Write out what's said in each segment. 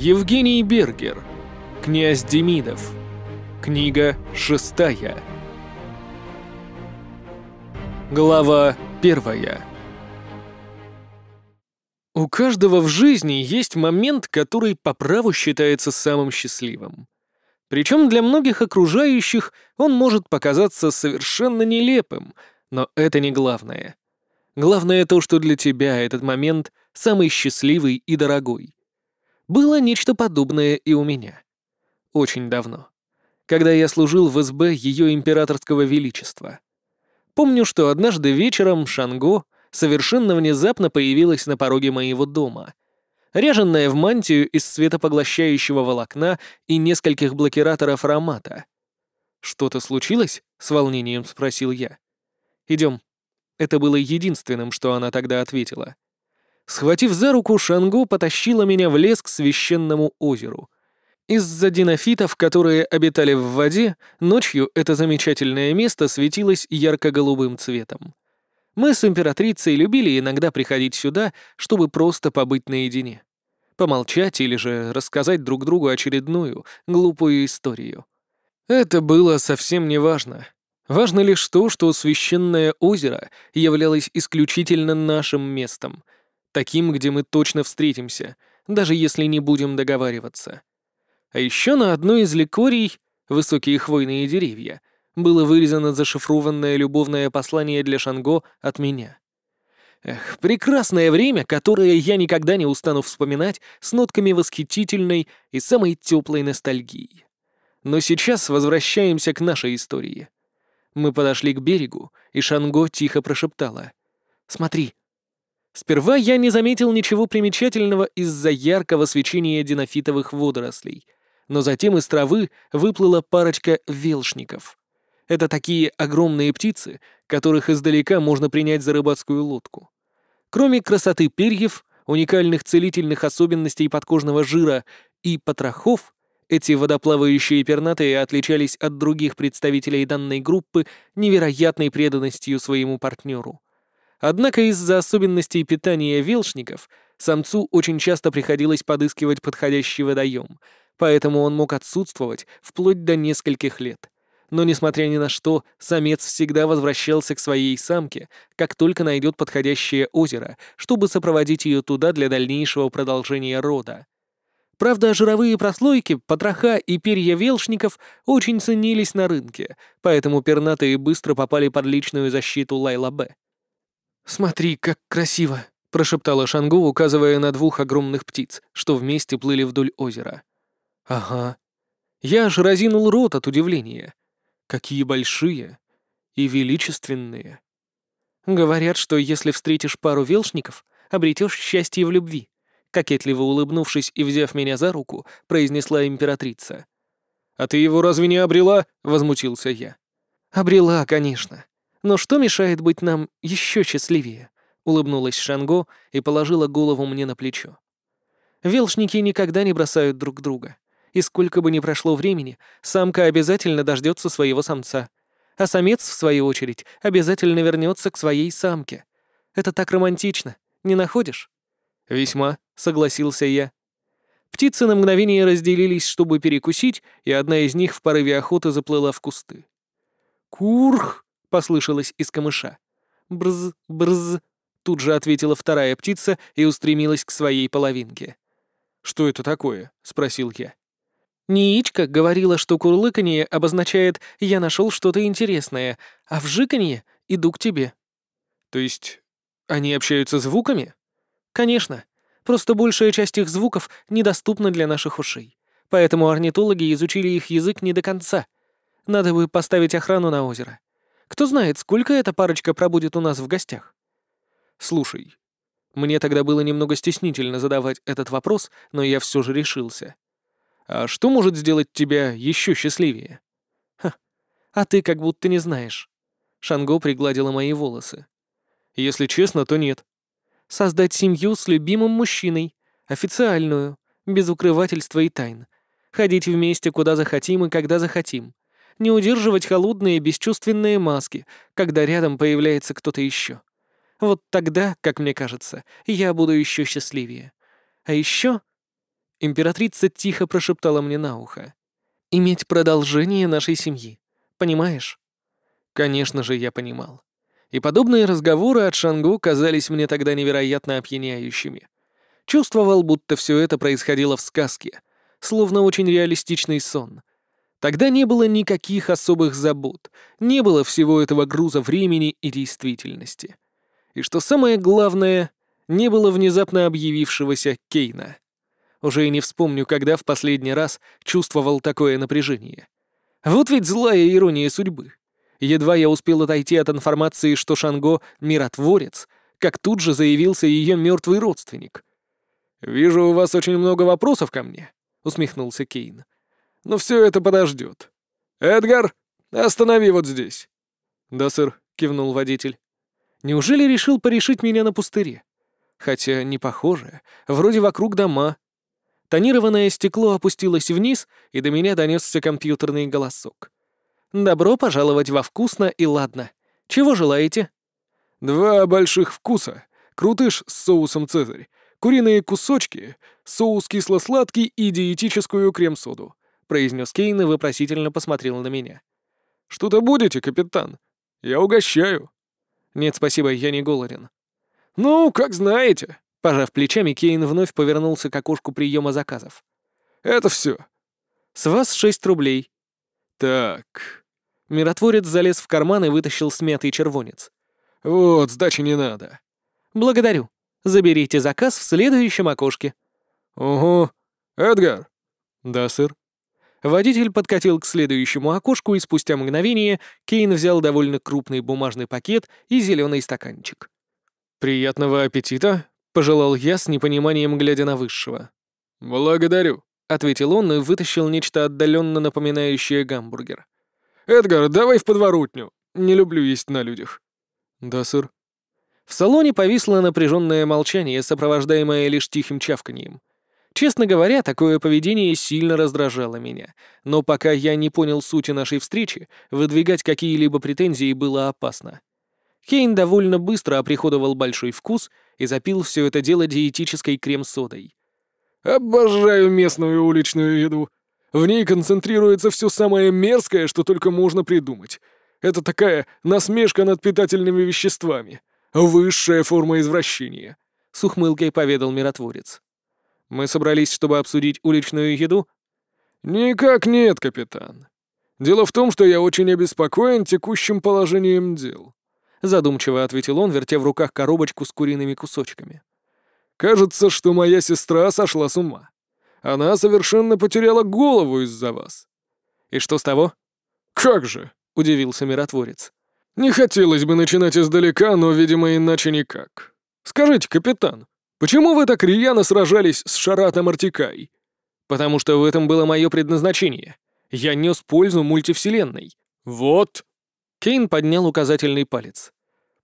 Евгений Бергер. Князь Демидов. Книга шестая. Глава первая. У каждого в жизни есть момент, который по праву считается самым счастливым. Причем для многих окружающих он может показаться совершенно нелепым, но это не главное. Главное то, что для тебя этот момент самый счастливый и дорогой. Было нечто подобное и у меня. Очень давно. Когда я служил в СБ Ее Императорского Величества. Помню, что однажды вечером Шанго совершенно внезапно появилась на пороге моего дома. Ряженная в мантию из светопоглощающего волокна и нескольких блокираторов аромата. «Что-то случилось?» — с волнением спросил я. «Идем». Это было единственным, что она тогда ответила — Схватив за руку, Шанго потащила меня в лес к священному озеру. Из-за динофитов, которые обитали в воде, ночью это замечательное место светилось ярко-голубым цветом. Мы с императрицей любили иногда приходить сюда, чтобы просто побыть наедине. Помолчать или же рассказать друг другу очередную глупую историю. Это было совсем не важно. Важно лишь то, что священное озеро являлось исключительно нашим местом — Таким, где мы точно встретимся, даже если не будем договариваться. А еще на одной из лекорий, высокие хвойные деревья, было вырезано зашифрованное любовное послание для Шанго от меня. Эх, прекрасное время, которое я никогда не устану вспоминать с нотками восхитительной и самой теплой ностальгии. Но сейчас возвращаемся к нашей истории. Мы подошли к берегу, и Шанго тихо прошептала. «Смотри, Сперва я не заметил ничего примечательного из-за яркого свечения динофитовых водорослей, но затем из травы выплыла парочка велшников. Это такие огромные птицы, которых издалека можно принять за рыбацкую лодку. Кроме красоты перьев, уникальных целительных особенностей подкожного жира и потрохов, эти водоплавающие пернатые отличались от других представителей данной группы невероятной преданностью своему партнеру — Однако из-за особенностей питания вилшников самцу очень часто приходилось подыскивать подходящий водоем, поэтому он мог отсутствовать вплоть до нескольких лет. Но, несмотря ни на что, самец всегда возвращался к своей самке, как только найдет подходящее озеро, чтобы сопроводить ее туда для дальнейшего продолжения рода. Правда, жировые прослойки, потроха и перья велшников очень ценились на рынке, поэтому пернатые быстро попали под личную защиту Лайлабе. «Смотри, как красиво!» — прошептала Шангу, указывая на двух огромных птиц, что вместе плыли вдоль озера. «Ага. Я аж разинул рот от удивления. Какие большие и величественные!» «Говорят, что если встретишь пару велшников, обретешь счастье в любви», — кокетливо улыбнувшись и взяв меня за руку, произнесла императрица. «А ты его разве не обрела?» — возмутился я. «Обрела, конечно. Но что мешает быть нам еще счастливее?» — улыбнулась Шанго и положила голову мне на плечо. Велшники никогда не бросают друг друга. И сколько бы ни прошло времени, самка обязательно дождется своего самца. А самец, в свою очередь, обязательно вернется к своей самке. Это так романтично, не находишь? Весьма, согласился я. Птицы на мгновение разделились, чтобы перекусить, и одна из них в порыве охоты заплыла в кусты. «Курх!» — послышалось из камыша. «Брз, брз!» — тут же ответила вторая птица и устремилась к своей половинке. «Что это такое?» — спросил я. ниичка говорила, что курлыканье обозначает «я нашел что-то интересное», а вжиканье «иду к тебе». То есть они общаются звуками? Конечно. Просто большая часть их звуков недоступна для наших ушей. Поэтому орнитологи изучили их язык не до конца. Надо бы поставить охрану на озеро. Кто знает, сколько эта парочка пробудет у нас в гостях? Слушай, мне тогда было немного стеснительно задавать этот вопрос, но я все же решился. А что может сделать тебя еще счастливее? Ха, а ты как будто не знаешь. Шанго пригладила мои волосы. Если честно, то нет. Создать семью с любимым мужчиной, официальную, без укрывательства и тайн. Ходить вместе, куда захотим и когда захотим не удерживать холодные бесчувственные маски, когда рядом появляется кто-то еще. Вот тогда, как мне кажется, я буду еще счастливее. А еще... Императрица тихо прошептала мне на ухо. «Иметь продолжение нашей семьи. Понимаешь?» Конечно же, я понимал. И подобные разговоры от Шангу казались мне тогда невероятно опьяняющими. Чувствовал, будто все это происходило в сказке, словно очень реалистичный сон, Тогда не было никаких особых забот, не было всего этого груза времени и действительности. И что самое главное, не было внезапно объявившегося Кейна. Уже и не вспомню, когда в последний раз чувствовал такое напряжение. Вот ведь злая ирония судьбы. Едва я успел отойти от информации, что Шанго — миротворец, как тут же заявился ее мертвый родственник. «Вижу, у вас очень много вопросов ко мне», — усмехнулся Кейн. Но все это подождет. Эдгар, останови вот здесь. Да, сэр, кивнул водитель. Неужели решил порешить меня на пустыре? Хотя не похоже. Вроде вокруг дома. Тонированное стекло опустилось вниз, и до меня донесся компьютерный голосок. «Добро пожаловать во вкусно и ладно. Чего желаете?» «Два больших вкуса. Крутыш с соусом «Цезарь», куриные кусочки, соус кисло-сладкий и диетическую крем-соду произнес Кейн и вопросительно посмотрел на меня. «Что-то будете, капитан? Я угощаю». «Нет, спасибо, я не голоден». «Ну, как знаете». Пожав плечами, Кейн вновь повернулся к окошку приема заказов. «Это все. «С вас шесть рублей». «Так...» Миротворец залез в карман и вытащил смятый червонец. «Вот, сдачи не надо». «Благодарю. Заберите заказ в следующем окошке». «Угу. Эдгар». «Да, сэр». Водитель подкатил к следующему окошку, и спустя мгновение Кейн взял довольно крупный бумажный пакет и зеленый стаканчик. «Приятного аппетита!» — пожелал я с непониманием, глядя на Высшего. «Благодарю», — ответил он и вытащил нечто отдаленно напоминающее гамбургер. «Эдгар, давай в подворотню. Не люблю есть на людях». «Да, сэр». В салоне повисло напряженное молчание, сопровождаемое лишь тихим чавканьем. Честно говоря, такое поведение сильно раздражало меня, но пока я не понял сути нашей встречи, выдвигать какие-либо претензии было опасно. Кейн довольно быстро оприходовал большой вкус и запил все это дело диетической крем-содой. «Обожаю местную уличную еду. В ней концентрируется все самое мерзкое, что только можно придумать. Это такая насмешка над питательными веществами. Высшая форма извращения», — с ухмылкой поведал миротворец. Мы собрались, чтобы обсудить уличную еду?» «Никак нет, капитан. Дело в том, что я очень обеспокоен текущим положением дел», — задумчиво ответил он, вертя в руках коробочку с куриными кусочками. «Кажется, что моя сестра сошла с ума. Она совершенно потеряла голову из-за вас». «И что с того?» «Как же!» — удивился миротворец. «Не хотелось бы начинать издалека, но, видимо, иначе никак. Скажите, капитан, Почему вы так рьяно сражались с Шаратом Артикай? Потому что в этом было мое предназначение. Я нес пользу мультивселенной. Вот. Кейн поднял указательный палец.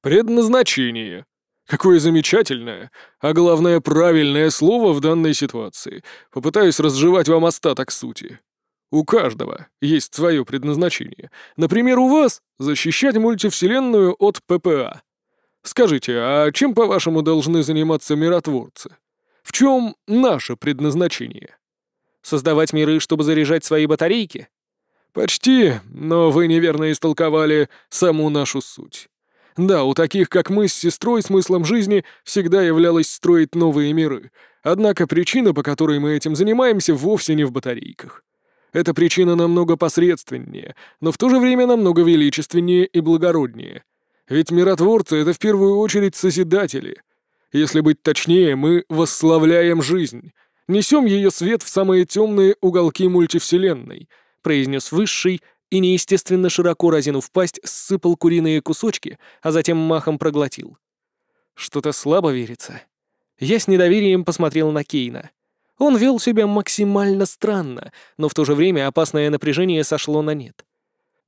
Предназначение. Какое замечательное, а главное правильное слово в данной ситуации. Попытаюсь разжевать вам остаток сути. У каждого есть свое предназначение. Например, у вас — защищать мультивселенную от ППА. Скажите, а чем, по-вашему, должны заниматься миротворцы? В чем наше предназначение? Создавать миры, чтобы заряжать свои батарейки? Почти, но вы неверно истолковали саму нашу суть. Да, у таких, как мы, с сестрой смыслом жизни всегда являлось строить новые миры. Однако причина, по которой мы этим занимаемся, вовсе не в батарейках. Эта причина намного посредственнее, но в то же время намного величественнее и благороднее — ведь миротворцы — это в первую очередь созидатели. Если быть точнее, мы восславляем жизнь, несем ее свет в самые темные уголки мультивселенной», — произнес Высший и, неестественно широко разинув пасть, ссыпал куриные кусочки, а затем махом проглотил. Что-то слабо верится. Я с недоверием посмотрел на Кейна. Он вел себя максимально странно, но в то же время опасное напряжение сошло на нет.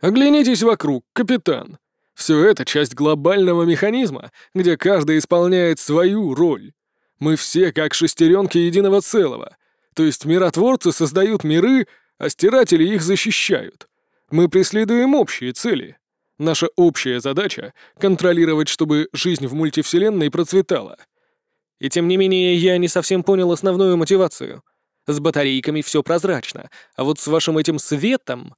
«Оглянитесь вокруг, капитан», все это часть глобального механизма, где каждый исполняет свою роль. Мы все как шестеренки единого целого. То есть миротворцы создают миры, а стиратели их защищают. Мы преследуем общие цели. Наша общая задача — контролировать, чтобы жизнь в мультивселенной процветала. И тем не менее, я не совсем понял основную мотивацию. С батарейками все прозрачно, а вот с вашим этим светом...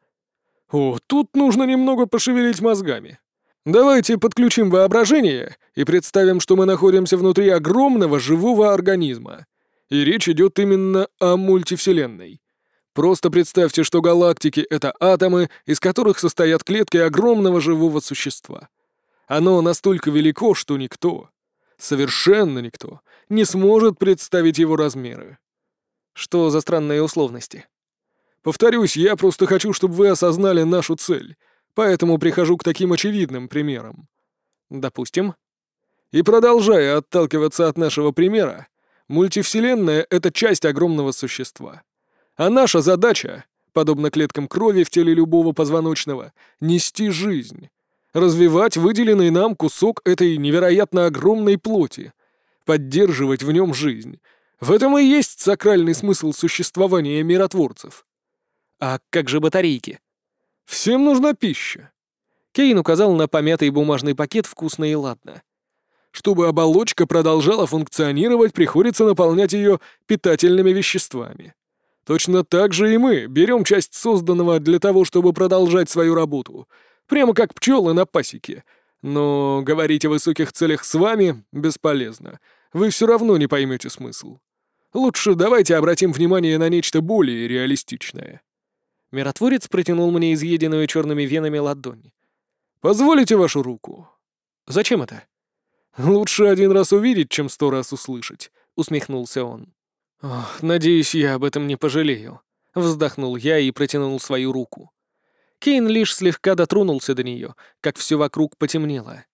О, тут нужно немного пошевелить мозгами. Давайте подключим воображение и представим, что мы находимся внутри огромного живого организма. И речь идет именно о мультивселенной. Просто представьте, что галактики — это атомы, из которых состоят клетки огромного живого существа. Оно настолько велико, что никто, совершенно никто, не сможет представить его размеры. Что за странные условности? Повторюсь, я просто хочу, чтобы вы осознали нашу цель — поэтому прихожу к таким очевидным примерам. Допустим. И продолжая отталкиваться от нашего примера, мультивселенная — это часть огромного существа. А наша задача, подобно клеткам крови в теле любого позвоночного, нести жизнь, развивать выделенный нам кусок этой невероятно огромной плоти, поддерживать в нем жизнь. В этом и есть сакральный смысл существования миротворцев. А как же батарейки? «Всем нужна пища!» Кейн указал на помятый бумажный пакет «Вкусно и ладно». Чтобы оболочка продолжала функционировать, приходится наполнять ее питательными веществами. Точно так же и мы берем часть созданного для того, чтобы продолжать свою работу, прямо как пчелы на пасеке. Но говорить о высоких целях с вами бесполезно. Вы все равно не поймете смысл. Лучше давайте обратим внимание на нечто более реалистичное. Миротворец протянул мне изъеденную черными венами ладонь. «Позволите вашу руку?» «Зачем это?» «Лучше один раз увидеть, чем сто раз услышать», — усмехнулся он. «Ох, надеюсь, я об этом не пожалею», — вздохнул я и протянул свою руку. Кейн лишь слегка дотронулся до нее, как все вокруг потемнело.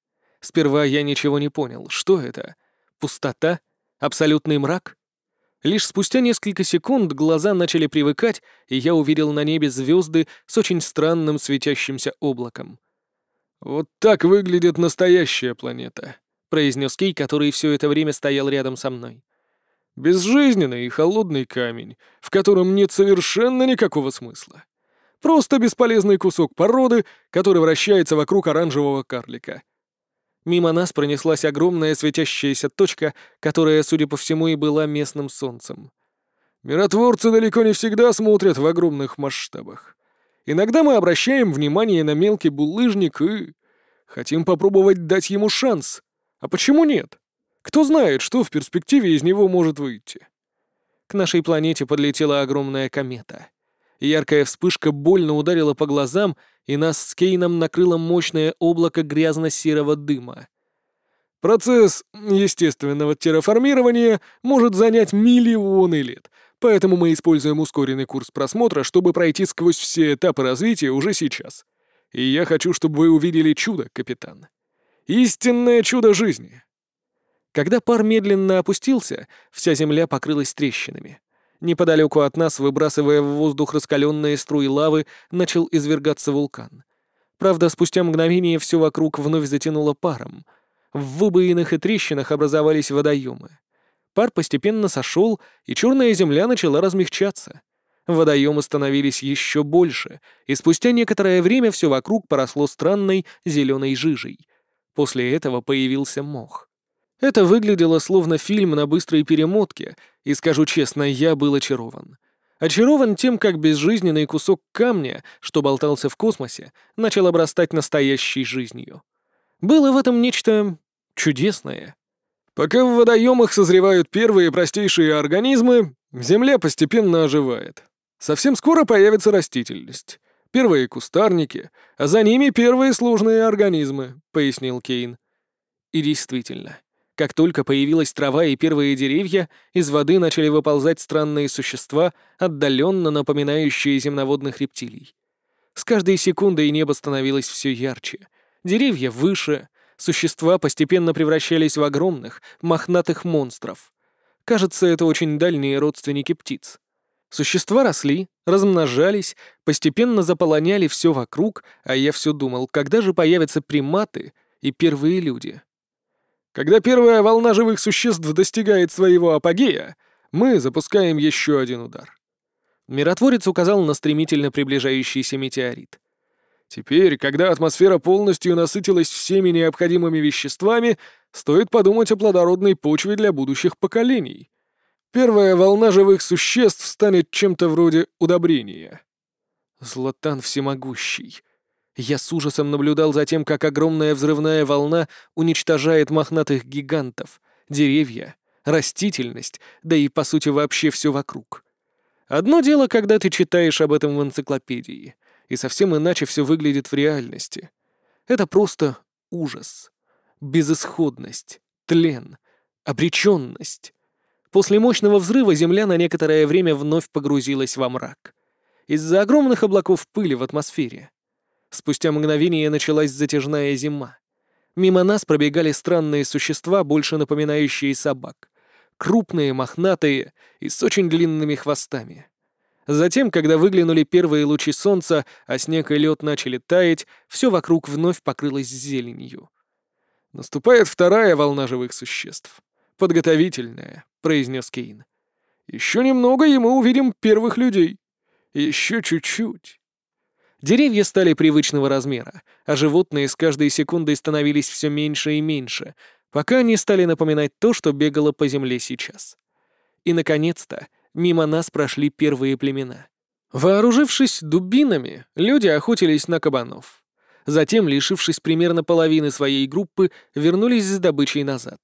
Сперва я ничего не понял. Что это? Пустота? Абсолютный мрак? Лишь спустя несколько секунд глаза начали привыкать, и я увидел на небе звезды с очень странным светящимся облаком. «Вот так выглядит настоящая планета», — произнес Кей, который все это время стоял рядом со мной. «Безжизненный и холодный камень, в котором нет совершенно никакого смысла. Просто бесполезный кусок породы, который вращается вокруг оранжевого карлика». Мимо нас пронеслась огромная светящаяся точка, которая, судя по всему, и была местным солнцем. Миротворцы далеко не всегда смотрят в огромных масштабах. Иногда мы обращаем внимание на мелкий булыжник и... Хотим попробовать дать ему шанс. А почему нет? Кто знает, что в перспективе из него может выйти. К нашей планете подлетела огромная комета — Яркая вспышка больно ударила по глазам, и нас с Кейном накрыло мощное облако грязно-серого дыма. Процесс естественного терраформирования может занять миллионы лет, поэтому мы используем ускоренный курс просмотра, чтобы пройти сквозь все этапы развития уже сейчас. И я хочу, чтобы вы увидели чудо, капитан. Истинное чудо жизни. Когда пар медленно опустился, вся земля покрылась трещинами. Неподалеку от нас, выбрасывая в воздух раскаленные струи лавы, начал извергаться вулкан. Правда, спустя мгновение все вокруг вновь затянуло паром. В выбоинах и трещинах образовались водоемы. Пар постепенно сошел, и черная земля начала размягчаться. Водоемы становились еще больше, и спустя некоторое время все вокруг поросло странной зеленой жижей. После этого появился мох. Это выглядело словно фильм на быстрой перемотке, и, скажу честно, я был очарован. Очарован тем, как безжизненный кусок камня, что болтался в космосе, начал обрастать настоящей жизнью. Было в этом нечто чудесное. Пока в водоемах созревают первые простейшие организмы, земля постепенно оживает. Совсем скоро появится растительность. Первые кустарники, а за ними первые сложные организмы, пояснил Кейн. И действительно, как только появилась трава и первые деревья, из воды начали выползать странные существа, отдаленно напоминающие земноводных рептилий. С каждой секундой небо становилось все ярче. Деревья выше, существа постепенно превращались в огромных, мохнатых монстров. Кажется, это очень дальние родственники птиц. Существа росли, размножались, постепенно заполоняли все вокруг, а я все думал, когда же появятся приматы и первые люди. Когда первая волна живых существ достигает своего апогея, мы запускаем еще один удар. Миротворец указал на стремительно приближающийся метеорит. Теперь, когда атмосфера полностью насытилась всеми необходимыми веществами, стоит подумать о плодородной почве для будущих поколений. Первая волна живых существ станет чем-то вроде удобрения. «Златан всемогущий», я с ужасом наблюдал за тем, как огромная взрывная волна уничтожает мохнатых гигантов, деревья, растительность, да и, по сути, вообще все вокруг. Одно дело, когда ты читаешь об этом в энциклопедии, и совсем иначе все выглядит в реальности. Это просто ужас, безысходность, тлен, обреченность. После мощного взрыва Земля на некоторое время вновь погрузилась во мрак. Из-за огромных облаков пыли в атмосфере. Спустя мгновение началась затяжная зима. Мимо нас пробегали странные существа, больше напоминающие собак. Крупные, мохнатые и с очень длинными хвостами. Затем, когда выглянули первые лучи солнца, а снег и лед начали таять, все вокруг вновь покрылось зеленью. «Наступает вторая волна живых существ. Подготовительная», — произнес Кейн. «Еще немного, и мы увидим первых людей. Еще чуть-чуть». Деревья стали привычного размера, а животные с каждой секундой становились все меньше и меньше, пока они стали напоминать то, что бегало по земле сейчас. И, наконец-то, мимо нас прошли первые племена. Вооружившись дубинами, люди охотились на кабанов. Затем, лишившись примерно половины своей группы, вернулись с добычей назад.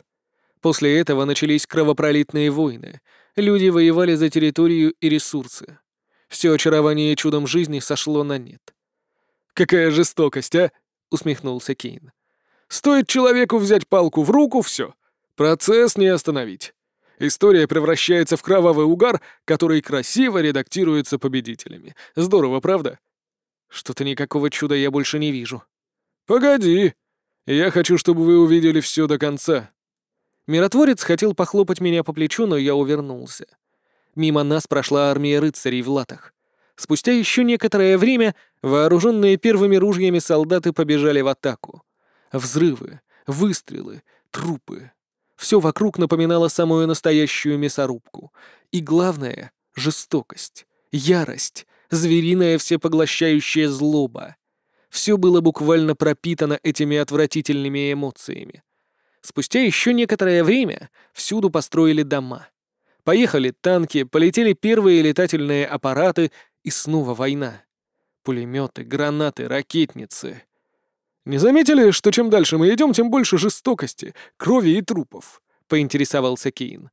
После этого начались кровопролитные войны. Люди воевали за территорию и ресурсы. Все очарование чудом жизни сошло на нет. «Какая жестокость, а!» — усмехнулся Кейн. «Стоит человеку взять палку в руку — все. Процесс не остановить. История превращается в кровавый угар, который красиво редактируется победителями. Здорово, правда?» «Что-то никакого чуда я больше не вижу». «Погоди. Я хочу, чтобы вы увидели все до конца». Миротворец хотел похлопать меня по плечу, но я увернулся мимо нас прошла армия рыцарей в латах. Спустя еще некоторое время вооруженные первыми ружьями солдаты побежали в атаку. Взрывы, выстрелы, трупы. Все вокруг напоминало самую настоящую мясорубку. И главное — жестокость, ярость, звериная всепоглощающая злоба. Все было буквально пропитано этими отвратительными эмоциями. Спустя еще некоторое время всюду построили дома — Поехали танки, полетели первые летательные аппараты, и снова война. Пулеметы, гранаты, ракетницы. «Не заметили, что чем дальше мы идем, тем больше жестокости, крови и трупов?» — поинтересовался Кейн.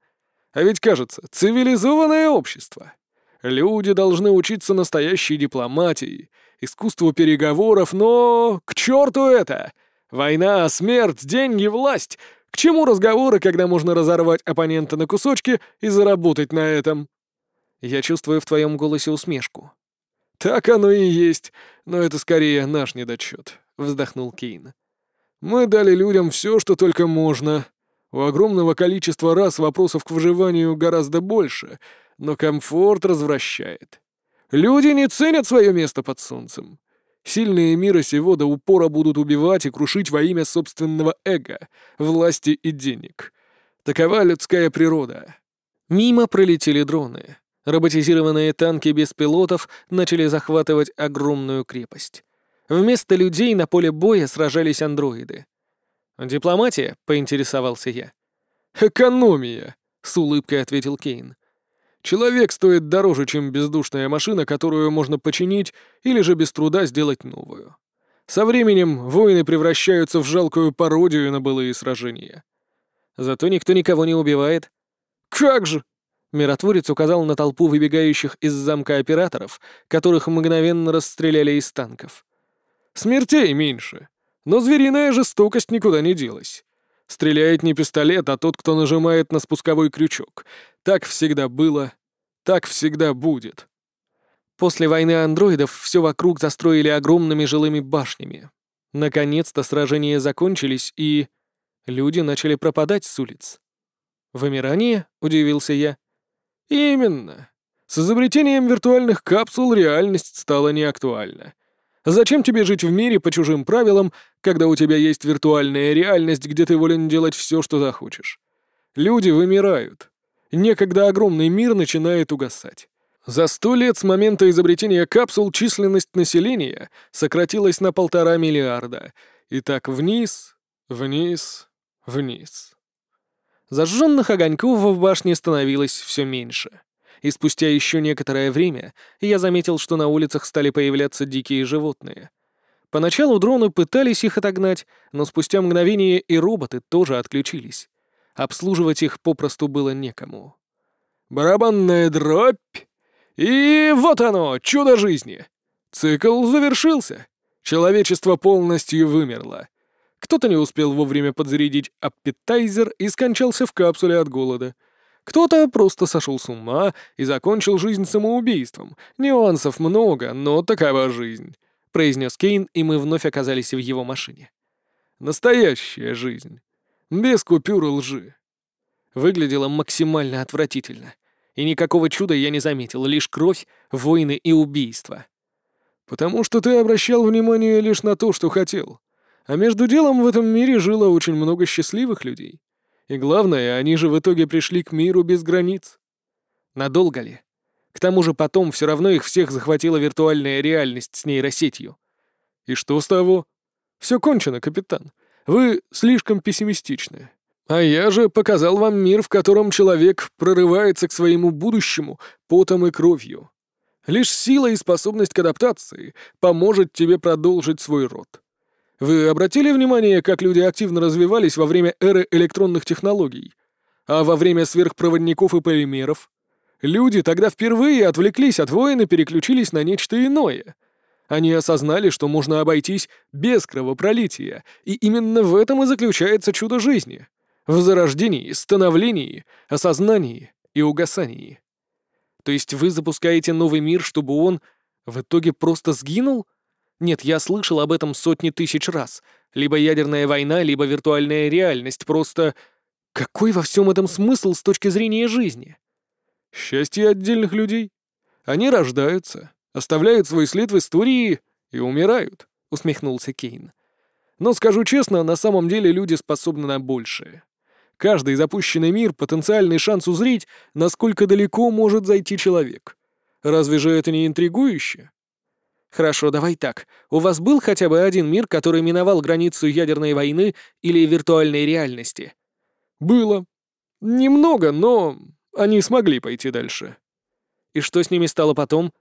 «А ведь, кажется, цивилизованное общество. Люди должны учиться настоящей дипломатии, искусству переговоров, но... К черту это! Война, смерть, деньги, власть к чему разговоры, когда можно разорвать оппонента на кусочки и заработать на этом? Я чувствую в твоем голосе усмешку. Так оно и есть, но это скорее наш недочет, вздохнул Кейн. Мы дали людям все, что только можно. У огромного количества раз вопросов к выживанию гораздо больше, но комфорт развращает. Люди не ценят свое место под солнцем. Сильные мира сего до упора будут убивать и крушить во имя собственного эго, власти и денег. Такова людская природа. Мимо пролетели дроны. Роботизированные танки без пилотов начали захватывать огромную крепость. Вместо людей на поле боя сражались андроиды. «Дипломатия?» — поинтересовался я. «Экономия!» — с улыбкой ответил Кейн. Человек стоит дороже, чем бездушная машина, которую можно починить или же без труда сделать новую. Со временем войны превращаются в жалкую пародию на былые сражения. Зато никто никого не убивает. «Как же!» Миротворец указал на толпу выбегающих из замка операторов, которых мгновенно расстреляли из танков. «Смертей меньше, но звериная жестокость никуда не делась. Стреляет не пистолет, а тот, кто нажимает на спусковой крючок. Так всегда было, так всегда будет. После войны андроидов все вокруг застроили огромными жилыми башнями. Наконец-то сражения закончились, и... Люди начали пропадать с улиц. «Вымирание?» — удивился я. «Именно. С изобретением виртуальных капсул реальность стала неактуальна. Зачем тебе жить в мире по чужим правилам, когда у тебя есть виртуальная реальность, где ты волен делать все, что захочешь? Люди вымирают. Некогда огромный мир начинает угасать. За сто лет с момента изобретения капсул численность населения сократилась на полтора миллиарда. И так вниз, вниз, вниз. Зажженных огоньков в башне становилось все меньше и спустя еще некоторое время я заметил, что на улицах стали появляться дикие животные. Поначалу дроны пытались их отогнать, но спустя мгновение и роботы тоже отключились. Обслуживать их попросту было некому. «Барабанная дробь! И вот оно, чудо жизни! Цикл завершился! Человечество полностью вымерло!» Кто-то не успел вовремя подзарядить аппетайзер и скончался в капсуле от голода — кто-то просто сошел с ума и закончил жизнь самоубийством. Нюансов много, но такова жизнь», — произнес Кейн, и мы вновь оказались в его машине. «Настоящая жизнь. Без купюр лжи». Выглядело максимально отвратительно. И никакого чуда я не заметил, лишь кровь, войны и убийства. «Потому что ты обращал внимание лишь на то, что хотел», а между делом в этом мире жило очень много счастливых людей. И главное, они же в итоге пришли к миру без границ. Надолго ли? К тому же потом все равно их всех захватила виртуальная реальность с нейросетью. И что с того? Все кончено, капитан. Вы слишком пессимистичны. А я же показал вам мир, в котором человек прорывается к своему будущему потом и кровью. Лишь сила и способность к адаптации поможет тебе продолжить свой род. Вы обратили внимание, как люди активно развивались во время эры электронных технологий? А во время сверхпроводников и полимеров? Люди тогда впервые отвлеклись от войн и переключились на нечто иное. Они осознали, что можно обойтись без кровопролития, и именно в этом и заключается чудо жизни. В зарождении, становлении, осознании и угасании. То есть вы запускаете новый мир, чтобы он в итоге просто сгинул? Нет, я слышал об этом сотни тысяч раз. Либо ядерная война, либо виртуальная реальность. Просто какой во всем этом смысл с точки зрения жизни? Счастье отдельных людей. Они рождаются, оставляют свой след в истории и умирают, усмехнулся Кейн. Но скажу честно, на самом деле люди способны на большее. Каждый запущенный мир — потенциальный шанс узреть, насколько далеко может зайти человек. Разве же это не интригующе? Хорошо, давай так. У вас был хотя бы один мир, который миновал границу ядерной войны или виртуальной реальности? Было. Немного, но они смогли пойти дальше. И что с ними стало потом?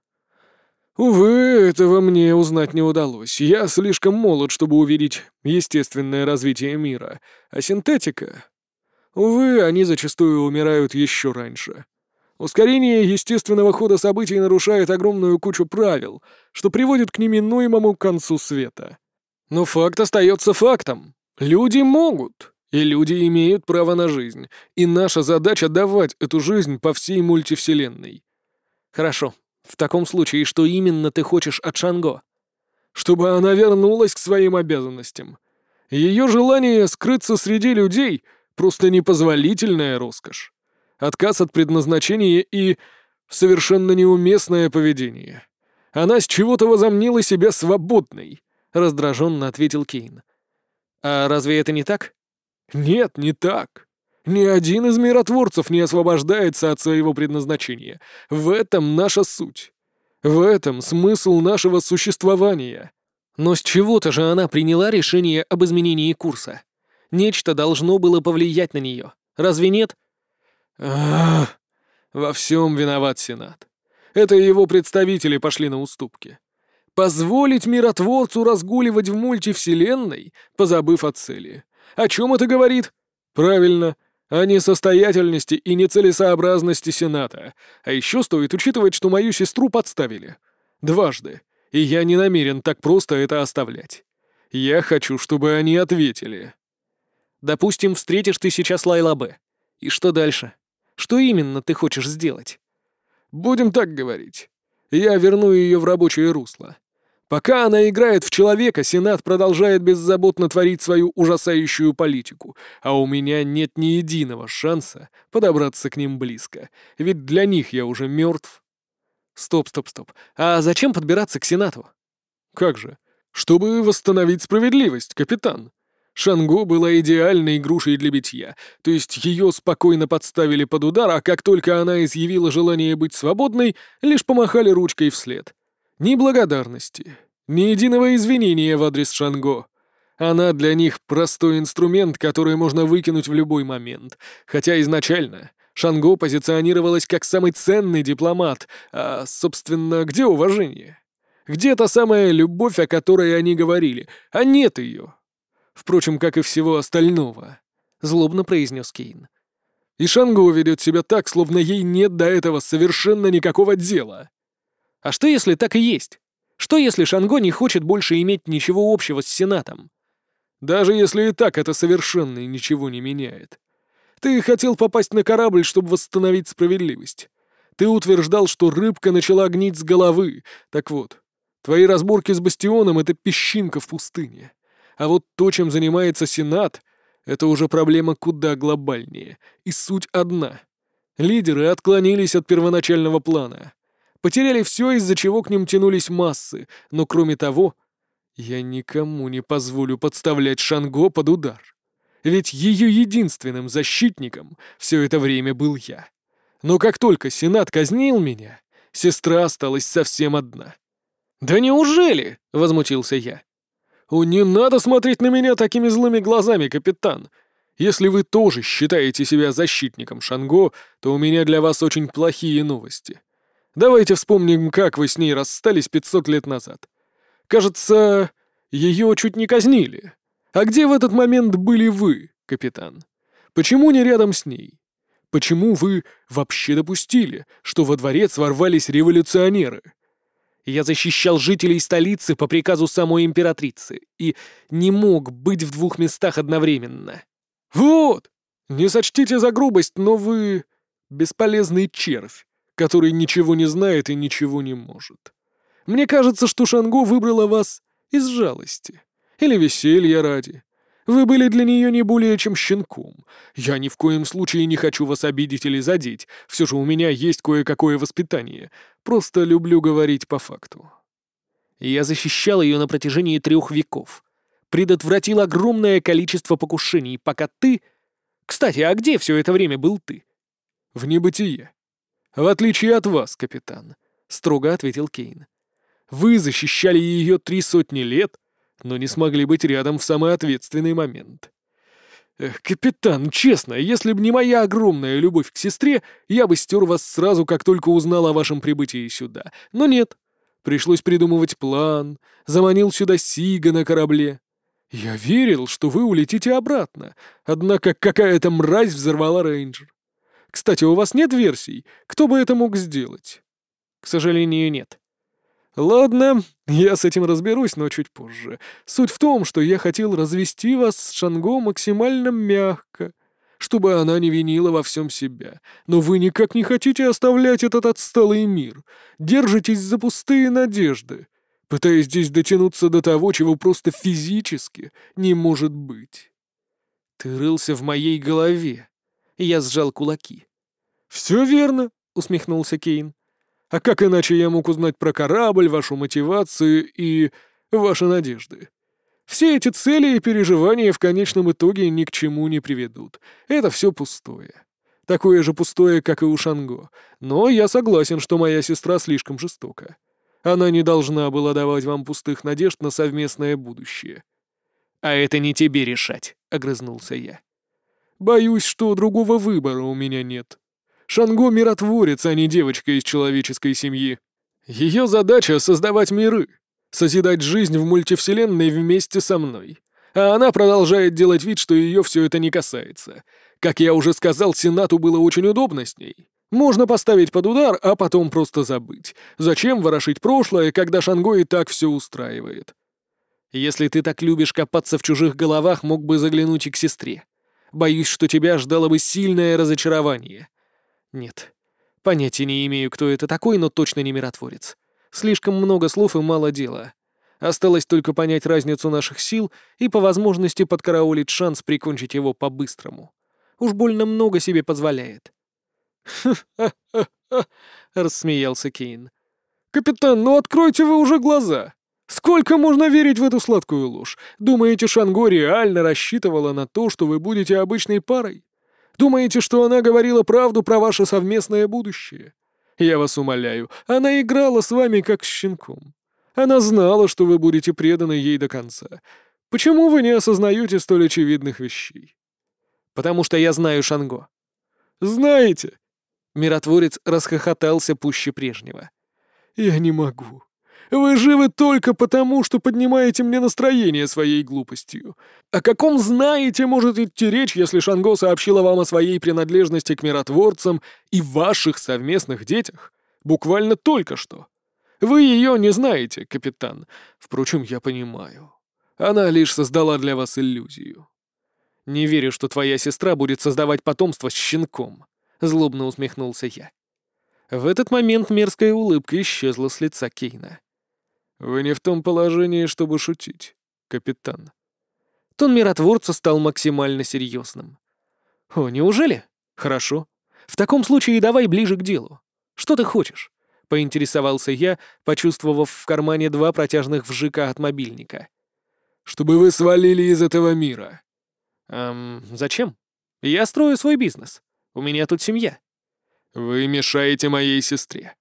Увы, этого мне узнать не удалось. Я слишком молод, чтобы увидеть естественное развитие мира. А синтетика... Увы, они зачастую умирают еще раньше. Ускорение естественного хода событий нарушает огромную кучу правил, что приводит к неминуемому концу света. Но факт остается фактом. Люди могут, и люди имеют право на жизнь, и наша задача — давать эту жизнь по всей мультивселенной. Хорошо. В таком случае, что именно ты хочешь от Шанго? Чтобы она вернулась к своим обязанностям. Ее желание скрыться среди людей — просто непозволительная роскошь отказ от предназначения и совершенно неуместное поведение. Она с чего-то возомнила себя свободной, раздраженно ответил Кейн. А разве это не так? Нет, не так. Ни один из миротворцев не освобождается от своего предназначения. В этом наша суть. В этом смысл нашего существования. Но с чего-то же она приняла решение об изменении курса. Нечто должно было повлиять на нее. Разве нет? Ах, во всем виноват Сенат. Это его представители пошли на уступки. Позволить миротворцу разгуливать в мультивселенной, позабыв о цели. О чем это говорит? Правильно, о несостоятельности и нецелесообразности Сената. А еще стоит учитывать, что мою сестру подставили. Дважды. И я не намерен так просто это оставлять. Я хочу, чтобы они ответили. Допустим, встретишь ты сейчас Лайла Б. И что дальше? Что именно ты хочешь сделать? Будем так говорить. Я верну ее в рабочее русло. Пока она играет в человека, Сенат продолжает беззаботно творить свою ужасающую политику, а у меня нет ни единого шанса подобраться к ним близко, ведь для них я уже мертв. Стоп, стоп, стоп. А зачем подбираться к Сенату? Как же? Чтобы восстановить справедливость, капитан. Шанго была идеальной грушей для битья, то есть ее спокойно подставили под удар, а как только она изъявила желание быть свободной, лишь помахали ручкой вслед. Ни благодарности, ни единого извинения в адрес Шанго. Она для них простой инструмент, который можно выкинуть в любой момент, хотя изначально Шанго позиционировалась как самый ценный дипломат, а, собственно, где уважение? Где та самая любовь, о которой они говорили? А нет ее. Впрочем, как и всего остального», — злобно произнес Кейн. «И Шангу ведет себя так, словно ей нет до этого совершенно никакого дела». «А что, если так и есть? Что, если Шанго не хочет больше иметь ничего общего с Сенатом?» «Даже если и так, это совершенно ничего не меняет. Ты хотел попасть на корабль, чтобы восстановить справедливость. Ты утверждал, что рыбка начала гнить с головы. Так вот, твои разборки с Бастионом — это песчинка в пустыне. А вот то, чем занимается Сенат, это уже проблема куда глобальнее, и суть одна. Лидеры отклонились от первоначального плана. Потеряли все, из-за чего к ним тянулись массы, но кроме того, я никому не позволю подставлять Шанго под удар. Ведь ее единственным защитником все это время был я. Но как только Сенат казнил меня, сестра осталась совсем одна. «Да неужели?» — возмутился я. «О, не надо смотреть на меня такими злыми глазами, капитан! Если вы тоже считаете себя защитником Шанго, то у меня для вас очень плохие новости. Давайте вспомним, как вы с ней расстались 500 лет назад. Кажется, ее чуть не казнили. А где в этот момент были вы, капитан? Почему не рядом с ней? Почему вы вообще допустили, что во дворец ворвались революционеры?» Я защищал жителей столицы по приказу самой императрицы и не мог быть в двух местах одновременно. Вот! Не сочтите за грубость, но вы бесполезный червь, который ничего не знает и ничего не может. Мне кажется, что Шанго выбрала вас из жалости. Или веселья ради. Вы были для нее не более чем щенком. Я ни в коем случае не хочу вас обидеть или задеть, все же у меня есть кое-какое воспитание. Просто люблю говорить по факту». Я защищал ее на протяжении трех веков. Предотвратил огромное количество покушений, пока ты... Кстати, а где все это время был ты? В небытие. В отличие от вас, капитан, — строго ответил Кейн. Вы защищали ее три сотни лет, — но не смогли быть рядом в самый ответственный момент. Эх, «Капитан, честно, если бы не моя огромная любовь к сестре, я бы стер вас сразу, как только узнал о вашем прибытии сюда. Но нет. Пришлось придумывать план, заманил сюда Сига на корабле. Я верил, что вы улетите обратно, однако какая-то мразь взорвала рейнджер. Кстати, у вас нет версий? Кто бы это мог сделать?» «К сожалению, нет», «Ладно, я с этим разберусь, но чуть позже. Суть в том, что я хотел развести вас с Шанго максимально мягко, чтобы она не винила во всем себя. Но вы никак не хотите оставлять этот отсталый мир. Держитесь за пустые надежды, пытаясь здесь дотянуться до того, чего просто физически не может быть». «Ты рылся в моей голове». Я сжал кулаки. «Все верно», — усмехнулся Кейн. А как иначе я мог узнать про корабль, вашу мотивацию и ваши надежды? Все эти цели и переживания в конечном итоге ни к чему не приведут. Это все пустое. Такое же пустое, как и у Шанго. Но я согласен, что моя сестра слишком жестока. Она не должна была давать вам пустых надежд на совместное будущее. «А это не тебе решать», — огрызнулся я. «Боюсь, что другого выбора у меня нет», Шанго — миротворец, а не девочка из человеческой семьи. Ее задача — создавать миры, созидать жизнь в мультивселенной вместе со мной. А она продолжает делать вид, что ее все это не касается. Как я уже сказал, Сенату было очень удобно с ней. Можно поставить под удар, а потом просто забыть. Зачем ворошить прошлое, когда Шанго и так все устраивает? Если ты так любишь копаться в чужих головах, мог бы заглянуть и к сестре. Боюсь, что тебя ждало бы сильное разочарование. Нет. Понятия не имею, кто это такой, но точно не миротворец. Слишком много слов и мало дела. Осталось только понять разницу наших сил и по возможности подкараулить шанс прикончить его по-быстрому. Уж больно много себе позволяет. «Ха-ха-ха-ха!» — рассмеялся Кейн. «Капитан, ну откройте вы уже глаза! Сколько можно верить в эту сладкую ложь? Думаете, Шанго реально рассчитывала на то, что вы будете обычной парой? Думаете, что она говорила правду про ваше совместное будущее? Я вас умоляю, она играла с вами как с щенком. Она знала, что вы будете преданы ей до конца. Почему вы не осознаете столь очевидных вещей? Потому что я знаю Шанго. Знаете? Миротворец расхохотался пуще прежнего. Я не могу. Вы живы только потому, что поднимаете мне настроение своей глупостью. О каком знаете может идти речь, если Шанго сообщила вам о своей принадлежности к миротворцам и ваших совместных детях? Буквально только что. Вы ее не знаете, капитан. Впрочем, я понимаю. Она лишь создала для вас иллюзию. Не верю, что твоя сестра будет создавать потомство с щенком. Злобно усмехнулся я. В этот момент мерзкая улыбка исчезла с лица Кейна. «Вы не в том положении, чтобы шутить, капитан». Тон миротворца стал максимально серьезным. «О, неужели? Хорошо. В таком случае давай ближе к делу. Что ты хочешь?» — поинтересовался я, почувствовав в кармане два протяжных вжика от мобильника. «Чтобы вы свалили из этого мира». «Эм, зачем? Я строю свой бизнес. У меня тут семья». «Вы мешаете моей сестре».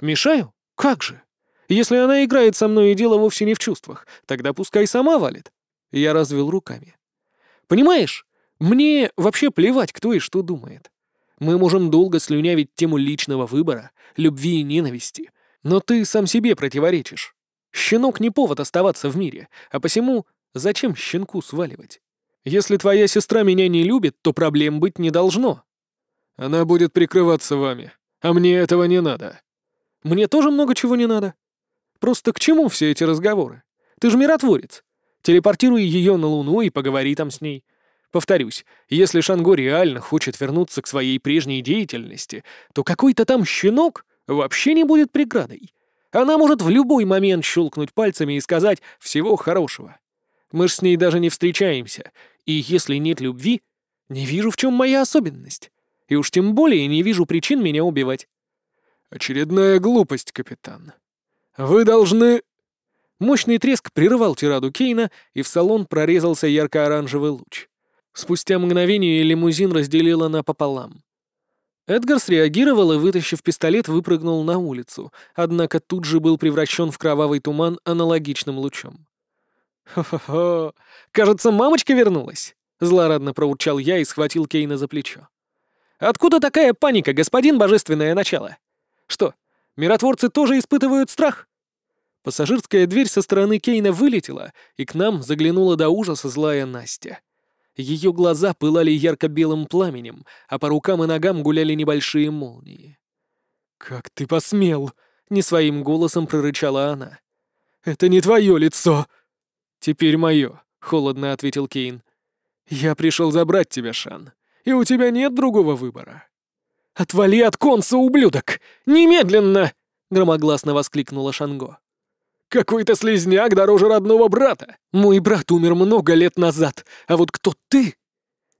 «Мешаю? Как же?» Если она играет со мной и дело вовсе не в чувствах, тогда пускай сама валит. Я развел руками. Понимаешь, мне вообще плевать, кто и что думает. Мы можем долго слюнявить тему личного выбора, любви и ненависти, но ты сам себе противоречишь. Щенок не повод оставаться в мире, а посему зачем щенку сваливать? Если твоя сестра меня не любит, то проблем быть не должно. Она будет прикрываться вами, а мне этого не надо. Мне тоже много чего не надо. Просто к чему все эти разговоры? Ты же миротворец. Телепортируй ее на Луну и поговори там с ней. Повторюсь, если Шанго реально хочет вернуться к своей прежней деятельности, то какой-то там щенок вообще не будет преградой. Она может в любой момент щелкнуть пальцами и сказать «всего хорошего». Мы ж с ней даже не встречаемся, и если нет любви, не вижу, в чем моя особенность. И уж тем более не вижу причин меня убивать. «Очередная глупость, капитан», вы должны...» Мощный треск прерывал тираду Кейна, и в салон прорезался ярко-оранжевый луч. Спустя мгновение лимузин разделила напополам. Эдгар среагировал и, вытащив пистолет, выпрыгнул на улицу, однако тут же был превращен в кровавый туман аналогичным лучом. «Хо-хо-хо! Кажется, мамочка вернулась!» — злорадно проурчал я и схватил Кейна за плечо. «Откуда такая паника, господин божественное начало? Что, Миротворцы тоже испытывают страх?» Пассажирская дверь со стороны Кейна вылетела, и к нам заглянула до ужаса злая Настя. Ее глаза пылали ярко-белым пламенем, а по рукам и ногам гуляли небольшие молнии. «Как ты посмел!» — не своим голосом прорычала она. «Это не твое лицо!» «Теперь мое», — холодно ответил Кейн. «Я пришел забрать тебя, Шан, и у тебя нет другого выбора». «Отвали от конца, ублюдок! Немедленно!» — громогласно воскликнула Шанго. «Какой-то слезняк дороже родного брата! Мой брат умер много лет назад, а вот кто ты?»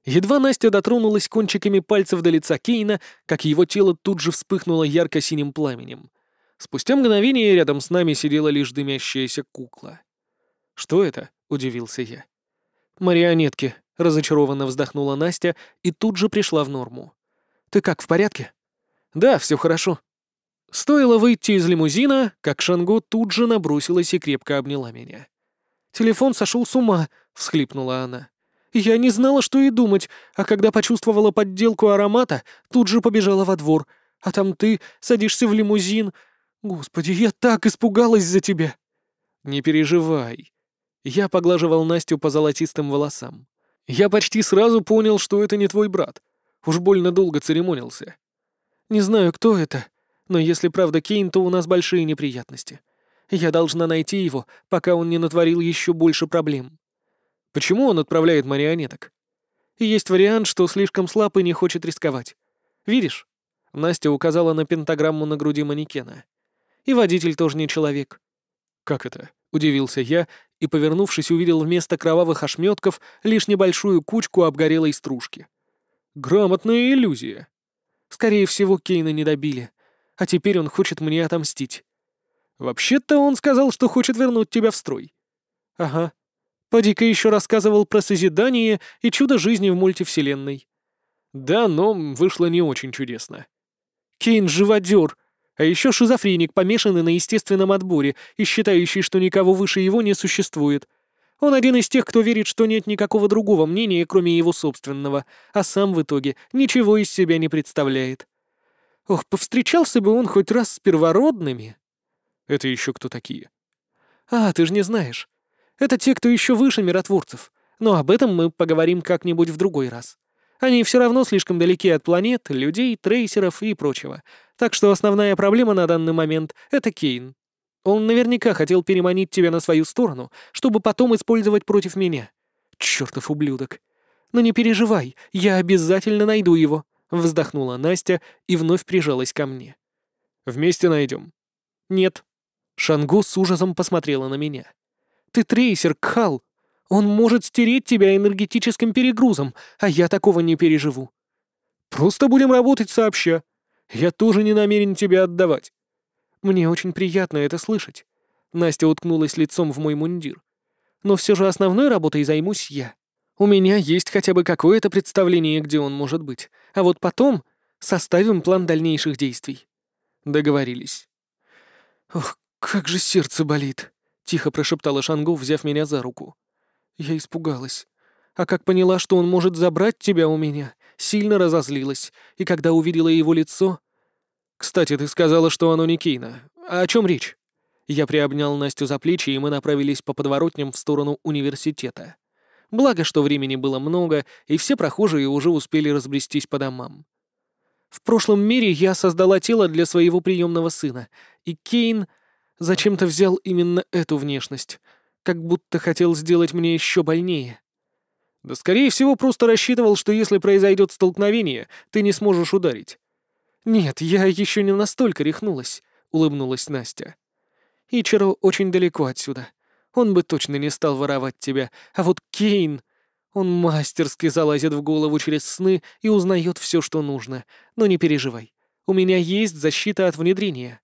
Едва Настя дотронулась кончиками пальцев до лица Кейна, как его тело тут же вспыхнуло ярко-синим пламенем. Спустя мгновение рядом с нами сидела лишь дымящаяся кукла. «Что это?» — удивился я. «Марионетки», — разочарованно вздохнула Настя и тут же пришла в норму. Ты как, в порядке?» «Да, все хорошо». Стоило выйти из лимузина, как Шанго тут же набросилась и крепко обняла меня. «Телефон сошел с ума», — всхлипнула она. «Я не знала, что и думать, а когда почувствовала подделку аромата, тут же побежала во двор. А там ты садишься в лимузин. Господи, я так испугалась за тебя!» «Не переживай». Я поглаживал Настю по золотистым волосам. «Я почти сразу понял, что это не твой брат. Уж больно долго церемонился. Не знаю, кто это, но если правда Кейн, то у нас большие неприятности. Я должна найти его, пока он не натворил еще больше проблем. Почему он отправляет марионеток? Есть вариант, что слишком слаб и не хочет рисковать. Видишь? Настя указала на пентаграмму на груди манекена. И водитель тоже не человек. Как это? Удивился я и, повернувшись, увидел вместо кровавых ошметков лишь небольшую кучку обгорелой стружки. Грамотная иллюзия. Скорее всего, Кейна не добили. А теперь он хочет мне отомстить. Вообще-то он сказал, что хочет вернуть тебя в строй. Ага. Падика еще рассказывал про созидание и чудо жизни в мультивселенной. Да, но вышло не очень чудесно. Кейн — живодер, а еще шизофреник, помешанный на естественном отборе и считающий, что никого выше его не существует — он один из тех, кто верит, что нет никакого другого мнения, кроме его собственного, а сам в итоге ничего из себя не представляет. Ох, повстречался бы он хоть раз с первородными. Это еще кто такие? А, ты же не знаешь. Это те, кто еще выше миротворцев. Но об этом мы поговорим как-нибудь в другой раз. Они все равно слишком далеки от планет, людей, трейсеров и прочего. Так что основная проблема на данный момент — это Кейн. Он наверняка хотел переманить тебя на свою сторону, чтобы потом использовать против меня. Чёртов ублюдок. Но не переживай, я обязательно найду его, вздохнула Настя и вновь прижалась ко мне. Вместе найдем. Нет. Шангу с ужасом посмотрела на меня. Ты трейсер, Кхал. Он может стереть тебя энергетическим перегрузом, а я такого не переживу. Просто будем работать сообща. Я тоже не намерен тебя отдавать. Мне очень приятно это слышать. Настя уткнулась лицом в мой мундир. Но все же основной работой займусь я. У меня есть хотя бы какое-то представление, где он может быть. А вот потом составим план дальнейших действий. Договорились. Ох, как же сердце болит, тихо прошептала Шангу, взяв меня за руку. Я испугалась. А как поняла, что он может забрать тебя у меня, сильно разозлилась, и когда увидела его лицо, «Кстати, ты сказала, что оно не Кейна. А о чем речь?» Я приобнял Настю за плечи, и мы направились по подворотням в сторону университета. Благо, что времени было много, и все прохожие уже успели разбрестись по домам. В прошлом мире я создала тело для своего приемного сына, и Кейн зачем-то взял именно эту внешность, как будто хотел сделать мне еще больнее. Да, скорее всего, просто рассчитывал, что если произойдет столкновение, ты не сможешь ударить, «Нет, я еще не настолько рехнулась», — улыбнулась Настя. «Ичиро очень далеко отсюда. Он бы точно не стал воровать тебя. А вот Кейн...» Он мастерски залазит в голову через сны и узнает все, что нужно. Но не переживай. У меня есть защита от внедрения.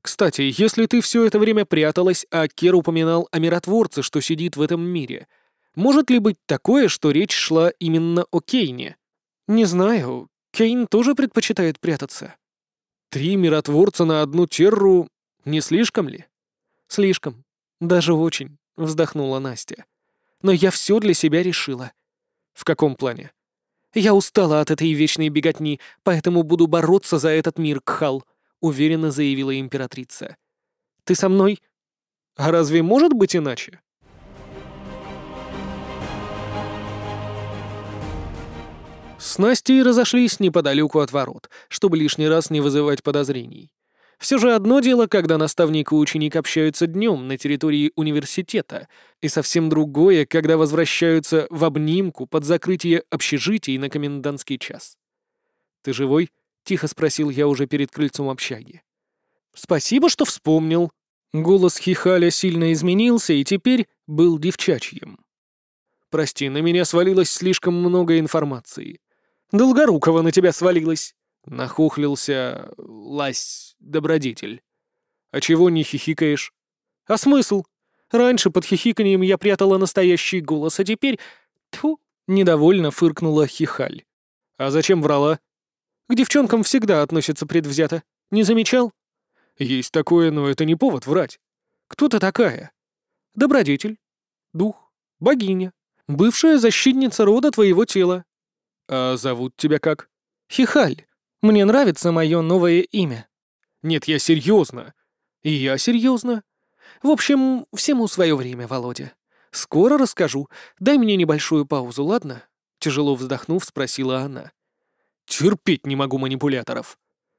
Кстати, если ты все это время пряталась, а Кер упоминал о миротворце, что сидит в этом мире, может ли быть такое, что речь шла именно о Кейне? Не знаю. Кейн тоже предпочитает прятаться. Три миротворца на одну терру не слишком ли? Слишком. Даже очень, вздохнула Настя. Но я все для себя решила. В каком плане? Я устала от этой вечной беготни, поэтому буду бороться за этот мир, Кхал, уверенно заявила императрица. Ты со мной? А разве может быть иначе? С Настей разошлись неподалеку от ворот, чтобы лишний раз не вызывать подозрений. Все же одно дело, когда наставник и ученик общаются днем на территории университета, и совсем другое, когда возвращаются в обнимку под закрытие общежитий на комендантский час. «Ты живой?» — тихо спросил я уже перед крыльцом общаги. «Спасибо, что вспомнил». Голос Хихаля сильно изменился и теперь был девчачьим. «Прости, на меня свалилось слишком много информации. Долгорукова на тебя свалилась!» — нахухлился, лась добродетель. «А чего не хихикаешь?» «А смысл? Раньше под хихиканием я прятала настоящий голос, а теперь...» Тьфу! Недовольно фыркнула хихаль. «А зачем врала?» «К девчонкам всегда относятся предвзято. Не замечал?» «Есть такое, но это не повод врать. Кто ты такая?» «Добродетель. Дух. Богиня. Бывшая защитница рода твоего тела. «А зовут тебя как?» «Хихаль. Мне нравится мое новое имя». «Нет, я серьезно. И я серьезно. В общем, всему свое время, Володя. Скоро расскажу. Дай мне небольшую паузу, ладно?» Тяжело вздохнув, спросила она. «Терпеть не могу манипуляторов».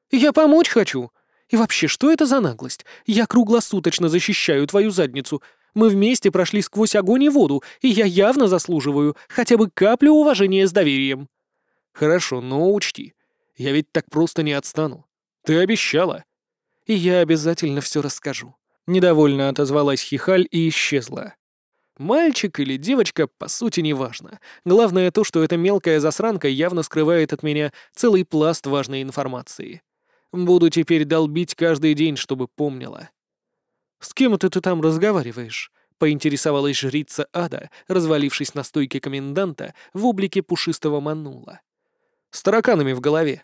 «Я помочь хочу. И вообще, что это за наглость? Я круглосуточно защищаю твою задницу. Мы вместе прошли сквозь огонь и воду, и я явно заслуживаю хотя бы каплю уважения с доверием». Хорошо, но учти, я ведь так просто не отстану. Ты обещала. И я обязательно все расскажу. Недовольно отозвалась Хихаль и исчезла. Мальчик или девочка, по сути, неважно. Главное то, что эта мелкая засранка явно скрывает от меня целый пласт важной информации. Буду теперь долбить каждый день, чтобы помнила. «С кем это ты там разговариваешь?» — поинтересовалась жрица ада, развалившись на стойке коменданта в облике пушистого манула с тараканами в голове.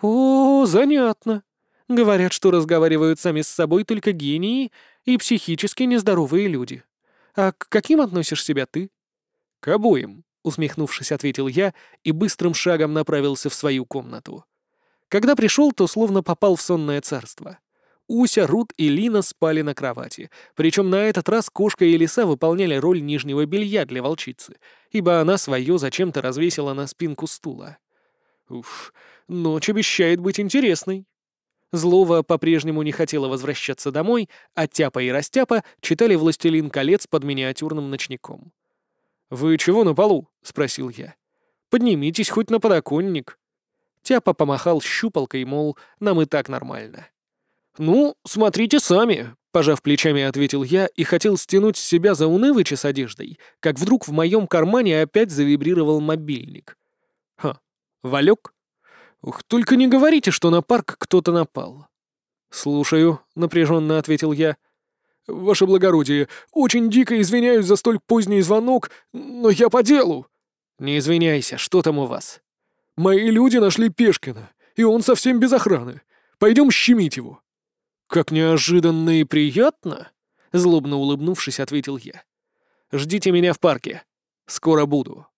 О, занятно. Говорят, что разговаривают сами с собой только гении и психически нездоровые люди. А к каким относишь себя ты? К обоим, усмехнувшись, ответил я и быстрым шагом направился в свою комнату. Когда пришел, то словно попал в сонное царство. Уся, Рут и Лина спали на кровати, причем на этот раз кошка и лиса выполняли роль нижнего белья для волчицы, ибо она свое зачем-то развесила на спинку стула. Уф, ночь обещает быть интересной. Злова по-прежнему не хотела возвращаться домой, а Тяпа и Растяпа читали «Властелин колец» под миниатюрным ночником. «Вы чего на полу?» — спросил я. «Поднимитесь хоть на подоконник». Тяпа помахал щупалкой, мол, нам и так нормально. «Ну, смотрите сами», — пожав плечами, ответил я и хотел стянуть с себя заунывыча с одеждой, как вдруг в моем кармане опять завибрировал мобильник. «Ха, Валек? Ух, только не говорите, что на парк кто-то напал. Слушаю, напряженно ответил я. Ваше благородие, очень дико извиняюсь за столь поздний звонок, но я по делу. Не извиняйся, что там у вас? Мои люди нашли Пешкина, и он совсем без охраны. Пойдем щемить его. Как неожиданно и приятно, злобно улыбнувшись, ответил я. Ждите меня в парке. Скоро буду.